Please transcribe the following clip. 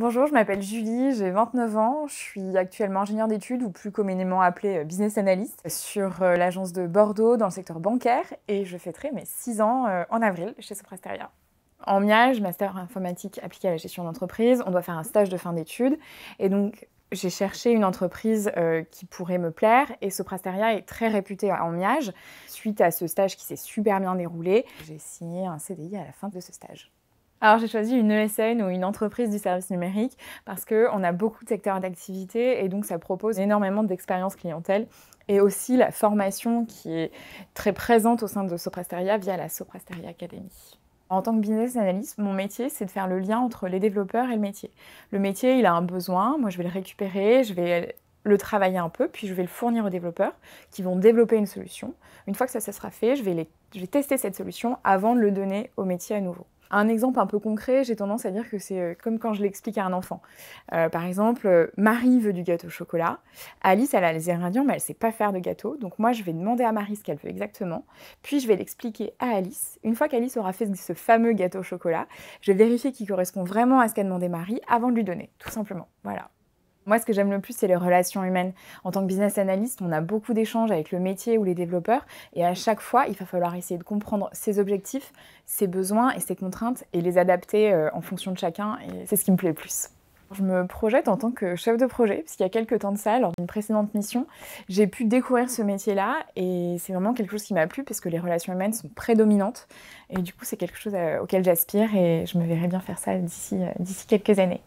Bonjour, je m'appelle Julie, j'ai 29 ans, je suis actuellement ingénieure d'études ou plus communément appelée euh, business analyst sur euh, l'agence de Bordeaux dans le secteur bancaire et je fêterai mes 6 ans euh, en avril chez Soprasteria. En miage, master informatique appliqué à la gestion d'entreprise, on doit faire un stage de fin d'études et donc j'ai cherché une entreprise qui pourrait me plaire et Soprasteria est très réputée en miage. Suite à ce stage qui s'est super bien déroulé, j'ai signé un CDI à la fin de ce stage. Alors j'ai choisi une ESN ou une entreprise du service numérique parce qu'on a beaucoup de secteurs d'activité et donc ça propose énormément d'expériences clientèle et aussi la formation qui est très présente au sein de Soprasteria via la Soprasteria Academy. En tant que business analyst, mon métier, c'est de faire le lien entre les développeurs et le métier. Le métier, il a un besoin, moi je vais le récupérer, je vais le travailler un peu, puis je vais le fournir aux développeurs qui vont développer une solution. Une fois que ça, ça sera fait, je vais, les, tester cette solution avant de le donner au métier à nouveau. Un exemple un peu concret, j'ai tendance à dire que c'est euh, comme quand je l'explique à un enfant. Euh, par exemple, euh, Marie veut du gâteau au chocolat. Alice, elle a les ingrédients, mais elle ne sait pas faire de gâteau. Donc moi, je vais demander à Marie ce qu'elle veut exactement. Puis je vais l'expliquer à Alice. Une fois qu'Alice aura fait ce fameux gâteau au chocolat, je vais vérifier qu'il correspond vraiment à ce qu'a demandé Marie avant de lui donner, tout simplement. Voilà. Moi, ce que j'aime le plus, c'est les relations humaines. En tant que business analyst, on a beaucoup d'échanges avec le métier ou les développeurs, et à chaque fois, il va falloir essayer de comprendre ses objectifs, ses besoins et ses contraintes, et les adapter euh, en fonction de chacun, et c'est ce qui me plaît le plus. Je me projette en tant que chef de projet, puisqu'il y a quelques temps de ça, lors d'une précédente mission, j'ai pu découvrir ce métier-là et c'est vraiment quelque chose qui m'a plu parce que les relations humaines sont prédominantes et du coup c'est quelque chose euh, auquel j'aspire et je me verrai bien faire ça d'ici euh, quelques années.